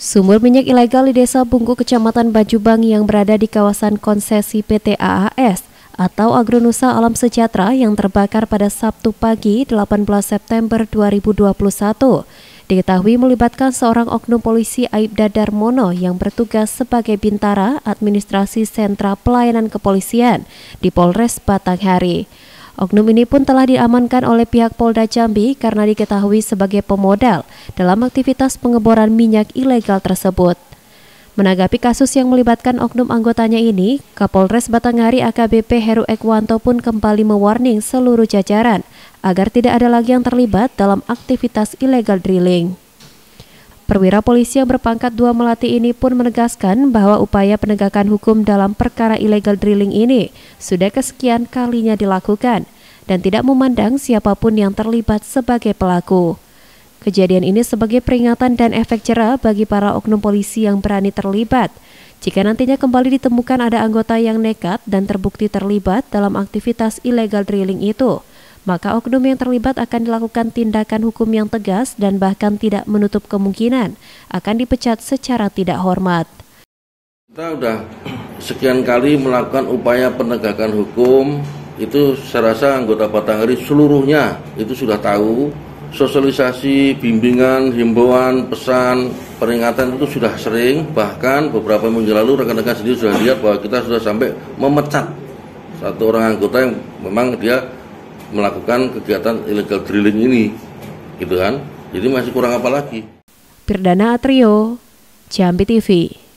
Sumur minyak ilegal di Desa Bungku, Kecamatan Bajubang yang berada di kawasan konsesi PT AAS atau Agronusa Alam Sejahtera yang terbakar pada Sabtu pagi 18 September 2021 diketahui melibatkan seorang oknum polisi Aibda Darmono yang bertugas sebagai bintara administrasi sentra pelayanan kepolisian di Polres Batanghari. Oknum ini pun telah diamankan oleh pihak Polda Jambi karena diketahui sebagai pemodal dalam aktivitas pengeboran minyak ilegal tersebut. Menanggapi kasus yang melibatkan oknum anggotanya ini, Kapolres Batanghari AKBP Heru Ekwanto pun kembali mewarning seluruh jajaran agar tidak ada lagi yang terlibat dalam aktivitas ilegal drilling. Perwira polisi yang berpangkat dua melati ini pun menegaskan bahwa upaya penegakan hukum dalam perkara illegal drilling ini sudah kesekian kalinya dilakukan dan tidak memandang siapapun yang terlibat sebagai pelaku. Kejadian ini sebagai peringatan dan efek cerah bagi para oknum polisi yang berani terlibat jika nantinya kembali ditemukan ada anggota yang nekat dan terbukti terlibat dalam aktivitas ilegal drilling itu, maka oknum yang terlibat akan dilakukan tindakan hukum yang tegas dan bahkan tidak menutup kemungkinan akan dipecat secara tidak hormat. Kita sudah sekian kali melakukan upaya penegakan hukum, itu saya rasa anggota Batanghari seluruhnya itu sudah tahu sosialisasi, bimbingan, himbauan, pesan, peringatan itu sudah sering. Bahkan beberapa minggu lalu rekan-rekan sendiri sudah lihat bahwa kita sudah sampai memecat satu orang anggota yang memang dia melakukan kegiatan illegal drilling ini, gitu kan? Jadi masih kurang apa lagi. Perdana Atrio, Jambi TV.